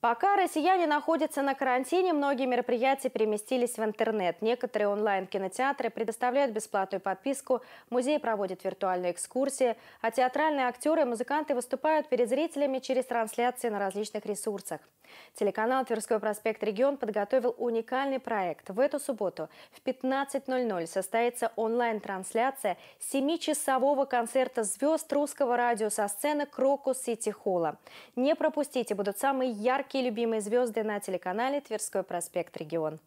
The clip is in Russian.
Пока россияне находятся на карантине, многие мероприятия переместились в интернет. Некоторые онлайн-кинотеатры предоставляют бесплатную подписку, музей проводит виртуальные экскурсии, а театральные актеры и музыканты выступают перед зрителями через трансляции на различных ресурсах. Телеканал «Тверской проспект Регион» подготовил уникальный проект. В эту субботу в 15.00 состоится онлайн-трансляция семичасового концерта звезд русского радио со сцены «Крокус Сити Холла». Не пропустите, будут самые яркие какие любимые звезды на телеканале «Тверской проспект Регион».